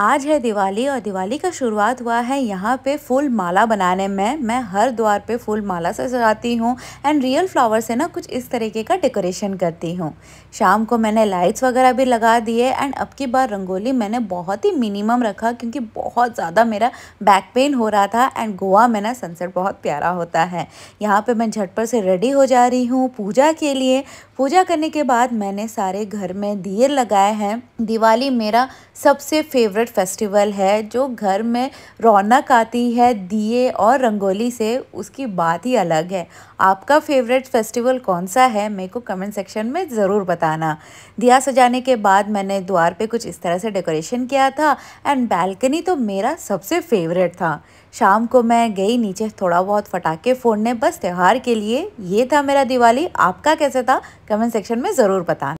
आज है दिवाली और दिवाली का शुरुआत हुआ है यहाँ पे फूल माला बनाने में मैं हर द्वार पे फूल माला से सजाती हूँ एंड रियल फ्लावर से ना कुछ इस तरीके का डेकोरेशन करती हूँ शाम को मैंने लाइट्स वगैरह भी लगा दिए एंड अब की बार रंगोली मैंने बहुत ही मिनिमम रखा क्योंकि बहुत ज़्यादा मेरा बैक पेन हो रहा था एंड गोवा में ना सनसेट बहुत प्यारा होता है यहाँ पर मैं झटपट से रेडी हो जा रही हूँ पूजा के लिए पूजा करने के बाद मैंने सारे घर में दिए लगाए हैं दिवाली मेरा सबसे फेवरेट फेस्टिवल है जो घर में रौनक आती है दिए और रंगोली से उसकी बात ही अलग है आपका फेवरेट फेस्टिवल कौन सा है मेरे को कमेंट सेक्शन में ज़रूर बताना दिया सजाने के बाद मैंने द्वार पे कुछ इस तरह से डेकोरेशन किया था एंड बैल्कनी तो मेरा सबसे फेवरेट था शाम को मैं गई नीचे थोड़ा बहुत फटाके फोड़ने बस त्यौहार के लिए ये था मेरा दिवाली आपका कैसे था कमेंट सेक्शन में ज़रूर बताना